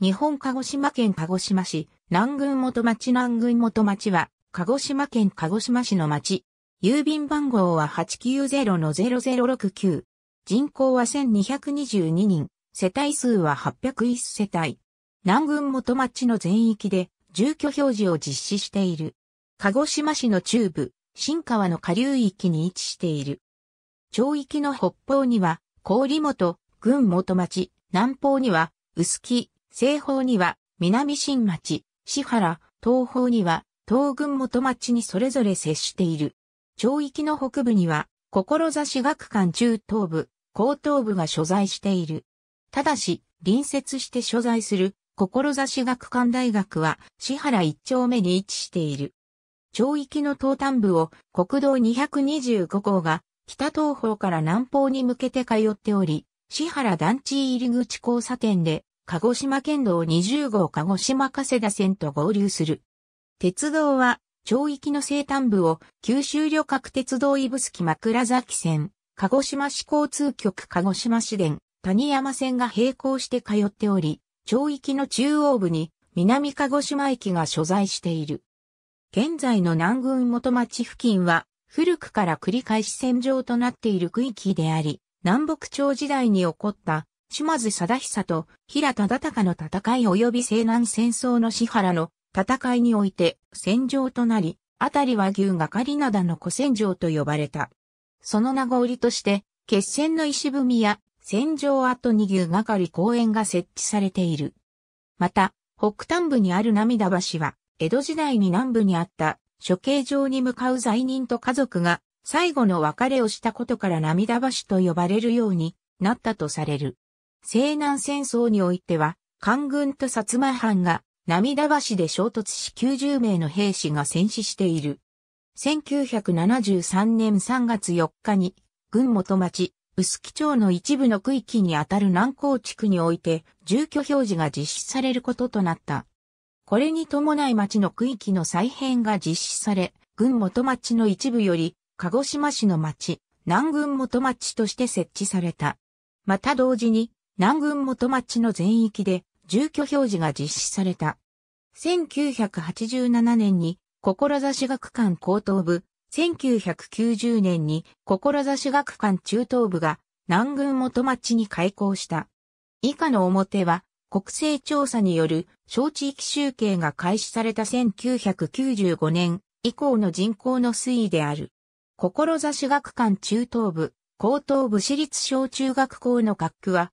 日本鹿児島県鹿児島市、南軍元町南軍元町は、鹿児島県鹿児島市の町。郵便番号は890-0069。人口は1222人、世帯数は801世帯。南軍元町の全域で、住居表示を実施している。鹿児島市の中部、新川の下流域に位置している。町域の北方には、郡元、郡元町、南方には、薄木、西方には南新町、市原、東方には東軍元町にそれぞれ接している。町域の北部には、志学館中東部、高等部が所在している。ただし、隣接して所在する、志学館大学は、市原一丁目に位置している。町域の東端部を国道225号が北東方から南方に向けて通っており、市原団地入り口交差点で鹿児島県道20号鹿児島加世田線と合流する。鉄道は、町域の西端部を九州旅客鉄道すき枕崎線、鹿児島市交通局鹿児島市電、谷山線が並行して通っており、町域の中央部に南鹿児島駅が所在している。現在の南軍元町付近は、古くから繰り返し戦場となっている区域であり、南北朝時代に起こった島津貞久と平忠敬の戦い及び西南戦争の支原の戦いにおいて戦場となり、あたりは牛がかり灘の古戦場と呼ばれた。その名残りとして、決戦の石踏みや戦場跡に牛がかり公園が設置されている。また、北端部にある涙橋は、江戸時代に南部にあった処刑場に向かう罪人と家族が最後の別れをしたことから涙橋と呼ばれるようになったとされる。西南戦争においては、官軍と薩摩藩が涙橋で衝突し90名の兵士が戦死している。1973年3月4日に、軍元町、臼木町の一部の区域にあたる南高地区において、住居表示が実施されることとなった。これに伴い町の区域の再編が実施され、軍元町の一部より、鹿児島市の町、南軍元町として設置された。また同時に、南軍元町の全域で住居表示が実施された。1987年に、志学館高等部、1990年に、志学館中等部が、南軍元町に開校した。以下の表は、国勢調査による小地域集計が開始された1995年以降の人口の推移である。志学館中等部、高等部私立小中学校の学区は、